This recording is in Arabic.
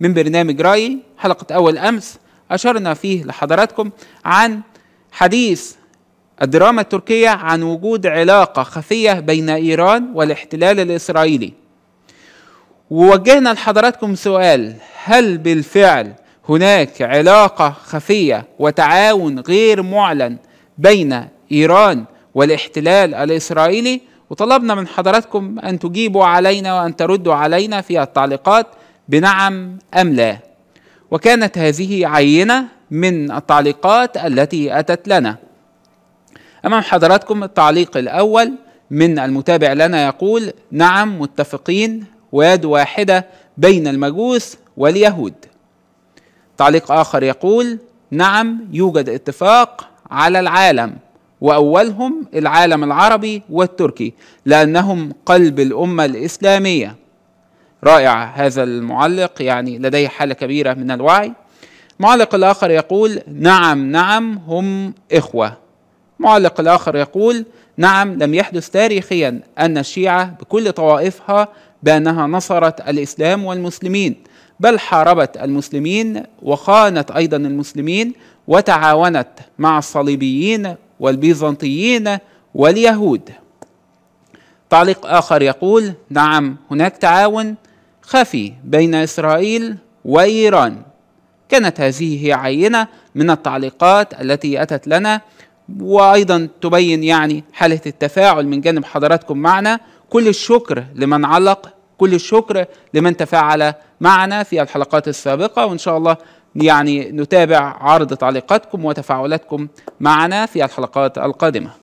من برنامج رأيي حلقة أول أمس أشرنا فيه لحضراتكم عن حديث الدراما التركية عن وجود علاقة خفية بين إيران والاحتلال الإسرائيلي ووجهنا لحضراتكم سؤال هل بالفعل هناك علاقة خفية وتعاون غير معلن بين إيران والاحتلال الإسرائيلي وطلبنا من حضراتكم أن تجيبوا علينا وأن تردوا علينا في التعليقات بنعم أم لا وكانت هذه عينة من التعليقات التي أتت لنا أمام حضراتكم التعليق الأول من المتابع لنا يقول نعم متفقين ويد واحدة بين المجوس واليهود تعليق آخر يقول نعم يوجد اتفاق على العالم وأولهم العالم العربي والتركي لأنهم قلب الأمة الإسلامية رائع هذا المعلق يعني لديه حالة كبيرة من الوعي المعلق الآخر يقول نعم نعم هم إخوة معلق الآخر يقول نعم لم يحدث تاريخيا أن الشيعة بكل طوائفها بأنها نصرت الإسلام والمسلمين بل حاربت المسلمين وخانت أيضا المسلمين وتعاونت مع الصليبيين والبيزنطيين واليهود تعليق آخر يقول نعم هناك تعاون خفي بين إسرائيل وإيران كانت هذه هي عينة من التعليقات التي أتت لنا وأيضا تبين يعني حالة التفاعل من جانب حضراتكم معنا كل الشكر لمن علق كل الشكر لمن تفاعل معنا في الحلقات السابقة وإن شاء الله يعني نتابع عرض تعليقاتكم وتفاعلاتكم معنا في الحلقات القادمة